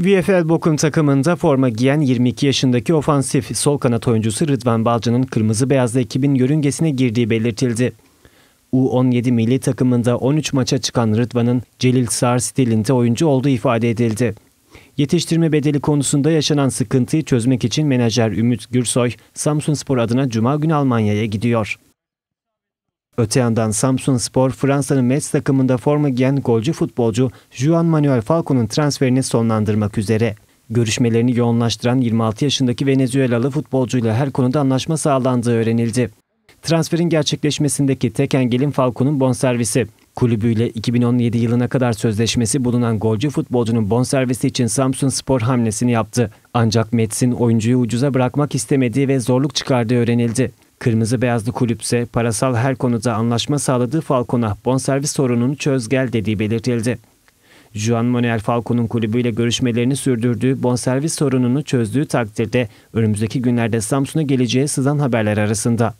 VFL Bokum takımında forma giyen 22 yaşındaki ofansif sol kanat oyuncusu Rıdvan Balcı'nın kırmızı beyazlı ekibin yörüngesine girdiği belirtildi. U17 milli takımında 13 maça çıkan Rıdvan'ın Celil Sar stilinde oyuncu olduğu ifade edildi. Yetiştirme bedeli konusunda yaşanan sıkıntıyı çözmek için menajer Ümit Gürsoy, Samsun Spor adına Cuma günü Almanya'ya gidiyor. Öte yandan Samsun Spor, Fransa'nın Metz takımında forma giyen golcü futbolcu Juan Manuel Falco'nun transferini sonlandırmak üzere. Görüşmelerini yoğunlaştıran 26 yaşındaki Venezuelalı futbolcuyla her konuda anlaşma sağlandığı öğrenildi. Transferin gerçekleşmesindeki tek engelin Falco'nun bonservisi. Kulübüyle 2017 yılına kadar sözleşmesi bulunan golcü futbolcunun bonservisi için Samsun Spor hamlesini yaptı. Ancak Metz'in oyuncuyu ucuza bırakmak istemediği ve zorluk çıkardığı öğrenildi. Kırmızı beyazlı kulüpse parasal her konuda anlaşma sağladığı Falcon'a bonservis sorununu çöz gel dediği belirtildi. Juan Manuel Falcon'un kulübüyle görüşmelerini sürdürdüğü bonservis sorununu çözdüğü takdirde önümüzdeki günlerde Samsun'a geleceği sızan haberler arasında.